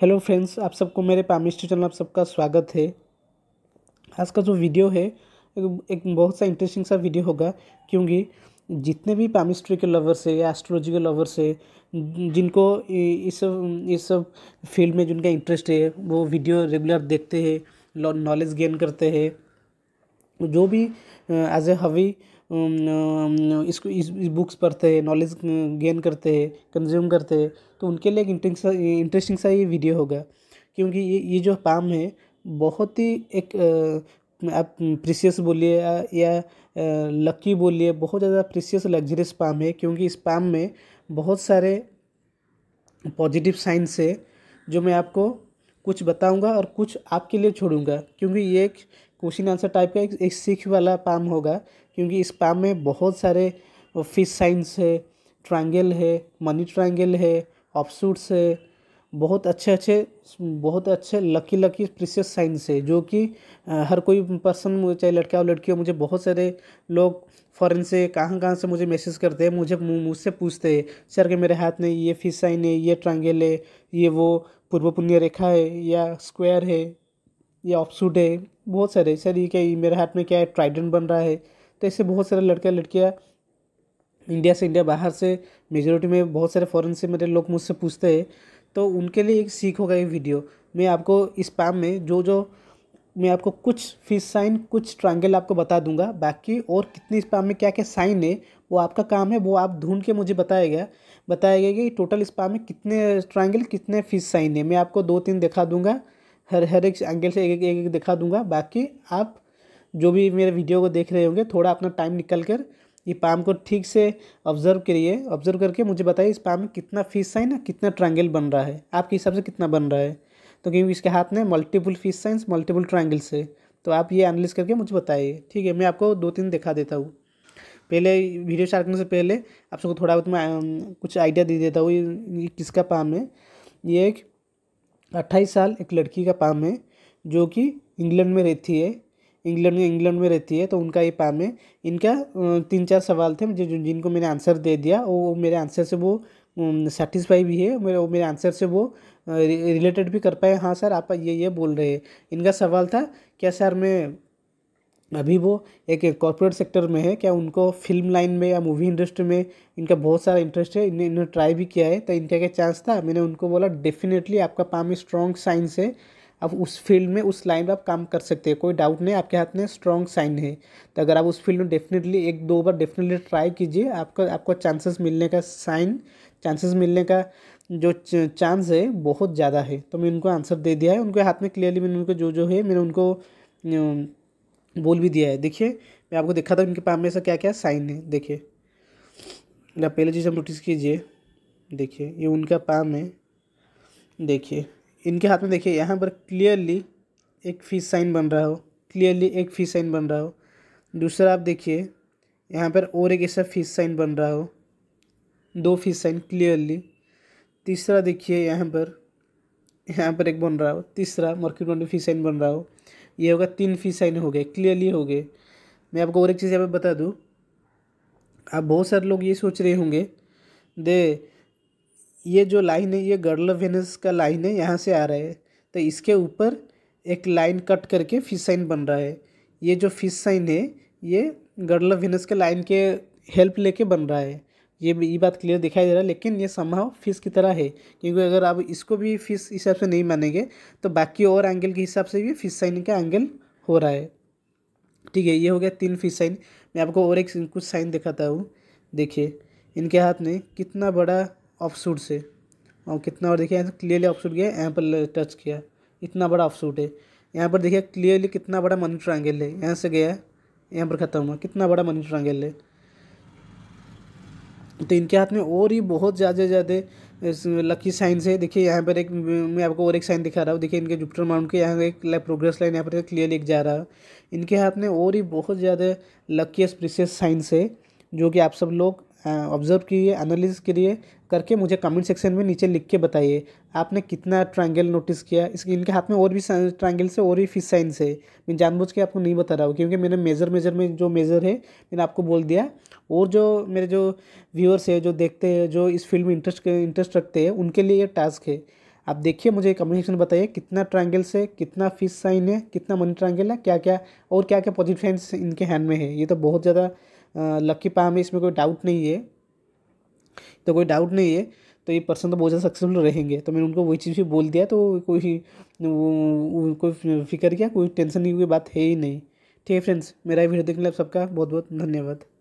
hello friends आप सबको मेरे पैमिस्ट्री चैनल आप सबका स्वागत है आज का जो वीडियो है एक बहुत सा इंटरेस्टिंग सा वीडियो होगा क्योंकि जितने भी पैमिस्ट्री के लवर्स है या एस्ट्रोलॉजी के लवर्स है जिनको इस सब इस सब फील्ड में जिनका इंटरेस्ट है वो वीडियो रेगुलर देखते हैं नॉलेज गेन करते हैं जो भी एज ए हवी इसको इस, इस बुक्स पढ़ते हैं नॉलेज गेन करते हैं कंज्यूम करते हैं तो उनके लिए एक इंटरेस्टिंग सा ये वीडियो होगा क्योंकि ये ये जो पाम है बहुत ही एक आप प्रीसियस बोलिए या, या लकी बोलिए बहुत ज़्यादा प्रीसियस लग्जरियस पाम है क्योंकि इस पाम में बहुत सारे पॉजिटिव साइंस है जो मैं आपको कुछ बताऊंगा और कुछ आपके लिए छोड़ूंगा क्योंकि ये एक क्वेश्चन आंसर टाइप का एक, एक सीख वाला पाम होगा क्योंकि स्पैम में बहुत सारे फिश साइंस है ट्रायंगल है मनी ट्रायंगल है ऑप्सूट्स है बहुत अच्छे अच्छे बहुत अच्छे लकी लकी प्रिशियस साइंस है जो कि हर कोई पर्सन मुझे चाहे लड़का हो लड़की हो मुझे बहुत सारे लोग फ़ॉरन से कहाँ कहाँ से मुझे मैसेज करते हैं मुझे मुझसे पूछते हैं सर के मेरे हाथ में ये फिश साइन है ये ट्रायंगल है ये वो पूर्व पुण्य रेखा है या स्क्वायर है या ऑप्सूट है बहुत सारे सर ये क्या मेरे हाथ में क्या है ट्राइडेंट बन रहा है तो ऐसे बहुत सारे लड़के लड़कियाँ इंडिया से इंडिया बाहर से मेजोरिटी में बहुत सारे फॉरेन से मेरे लोग मुझसे पूछते हैं तो उनके लिए एक सीख होगा ये वीडियो मैं आपको इस पैम में जो जो मैं आपको कुछ फिश साइन कुछ ट्रायंगल आपको बता दूंगा बाकी और कितनी स्पाम में क्या क्या साइन है वो आपका काम है वो आप ढूंढ के मुझे बताएगा बताएगा कि टोटल स्पाम में कितने ट्रायंगल कितने फिश साइन है मैं आपको दो तीन दिखा दूंगा हर हर एक एंगल से एक एक, एक, एक दिखा दूंगा बाकी आप जो भी मेरे वीडियो को देख रहे होंगे थोड़ा अपना टाइम निकल कर ये पाम को ठीक से ऑब्जर्व करिए ऑब्जर्व करके मुझे बताइए इस पाम में कितना फिश साइन कितना ट्राइंगल बन रहा है आपके हिसाब से कितना बन रहा है तो क्योंकि इसके हाथ में multiple fish science multiple triangles है तो आप ये एनालिस करके मुझे बताइए ठीक है मैं आपको दो तीन दिखा देता हूँ पहले वीडियो स्टार्ट करने से पहले आप सबको थोड़ा बहुत मैं कुछ आइडिया दे देता हूँ ये किसका पाम है ये एक अट्ठाईस साल एक लड़की का पाम है जो कि इंग्लैंड में रहती है इंग्लैंड में इंग्लैंड में रहती है तो उनका ये पाम है इनका तीन चार सवाल थे मुझे जिनको मैंने आंसर दे दिया वो मेरे आंसर से वो सेटिस्फाई भी है मेरे मेरे आंसर से वो रिलेटेड भी कर पाए हाँ सर आप ये ये बोल रहे हैं इनका सवाल था क्या सर मैं अभी वो एक कॉरपोरेट सेक्टर में है क्या उनको फिल्म लाइन में या मूवी इंडस्ट्री में इनका बहुत सारा इंटरेस्ट है इन्होंने ट्राई भी किया है तो इनका क्या चांस था मैंने उनको बोला डेफिनेटली आपका पाम स्ट्रॉन्ग साइंस है आप उस फील्ड में उस लाइन में आप काम कर सकते हैं कोई डाउट नहीं आपके हाथ में स्ट्रॉन्ग साइन है तो अगर आप उस फील्ड में डेफिनेटली एक दो बार डेफिनेटली ट्राई कीजिए आपका आपको चांसेस मिलने का साइन चांसेस मिलने का जो चांस है बहुत ज़्यादा है तो मैंने उनको आंसर दे दिया है उनके हाथ में क्लियरली मैंने उनको जो जो है मैंने उनको बोल भी दिया है देखिए मैं आपको देखा था उनके पाम में ऐसा क्या क्या साइन है देखिए पहले चीज़ हम नोटिस कीजिए देखिए ये उनका पाम है देखिए इनके हाथ में देखिए यहाँ पर क्लियरली एक फिश साइन बन रहा हो क्लियरली एक फिश साइन बन रहा हो दूसरा आप देखिए यहाँ पर और एक ऐसा फिश साइन बन रहा हो दो फिश साइन क्लियरली तीसरा देखिए यहाँ पर यहाँ पर एक बन रहा हो तीसरा मर्क्यूट मंडी फिश साइन बन रहा हो ये होगा तीन फिश साइन हो गए क्लियरली हो गए मैं आपको और एक चीज़ यहाँ पर बता दूँ आप बहुत सारे लोग ये सोच रहे होंगे दे ये जो लाइन है ये गर्ल वेनस का लाइन है यहाँ से आ रहा है तो इसके ऊपर एक लाइन कट करके फिश साइन बन रहा है ये जो फिश साइन है ये गर्ल वेनस के लाइन के हेल्प लेके बन रहा है ये ये बात क्लियर दिखाई दे रहा है लेकिन ये संभव फिश की तरह है क्योंकि अगर आप इसको भी फिश हिसाब से नहीं मानेंगे तो बाकी और एंगल के हिसाब से भी फिश साइन का एंगल हो रहा है ठीक है ये हो गया तीन फिश साइन मैं आपको और एक कुछ साइन दिखाता हूँ देखिए इनके हाथ में कितना बड़ा ऑफ सूट से और कितना और देखिए क्लियरली ऑफ सूट गया यहाँ पर टच किया इतना बड़ा ऑफ सूट है यहाँ पर देखिए क्लियरली कितना बड़ा मनी ट्रायंगल है यहाँ से गया है यहाँ पर ख़त्म हुआ कितना बड़ा मनी ट्रायंगल है तो इनके हाथ में और ही बहुत ज़्यादा ज़्यादा लकी साइंस है देखिए यहाँ पर एक मैं आपको और एक साइन दिखा रहा हूँ देखिए इनके जुपिटर माउंट के यहाँ एक प्रोग्रेस लाइन यहाँ पर क्लियरली एक जा रहा है इनके हाथ में और ही बहुत ज़्यादा लकी प्रिसियस साइंस है जो कि आप सब लोग ऑब्जर्व कीजिए एनालिसिस करिए करके मुझे कमेंट सेक्शन में नीचे लिख के बताइए आपने कितना ट्रायंगल नोटिस किया इसके इनके हाथ में और भी ट्रायंगल से और भी फिश साइंस है मैं जानबूझ के आपको नहीं बता रहा हूँ क्योंकि मैंने मेजर मेजर में जो मेजर है मैंने आपको बोल दिया और जो मेरे जो व्यूअर्स है जो देखते हैं जो इस फील्ड में इंटरेस्ट इंटरेस्ट रखते हैं उनके लिए ये टास्क है आप देखिए मुझे कमेंट सेक्शन बताइए कितना ट्रायंगल से कितना फिश साइन है कितना मनी ट्रायंगल है क्या क्या और क्या क्या पॉजिटिव साइंस इनके हैंड में है ये तो बहुत ज़्यादा लकी पाम है इसमें कोई डाउट नहीं है तो कोई डाउट नहीं है तो ये पर्सन तो बहुत ज़्यादा सक्सेसफुल रहेंगे तो मैंने उनको वही चीज़ भी बोल दिया तो कोई कोई फिक्र किया कोई टेंशन की कोई बात है ही नहीं ठीक है फ्रेंड्स मेरा वीडियो देखने आप सबका बहुत बहुत धन्यवाद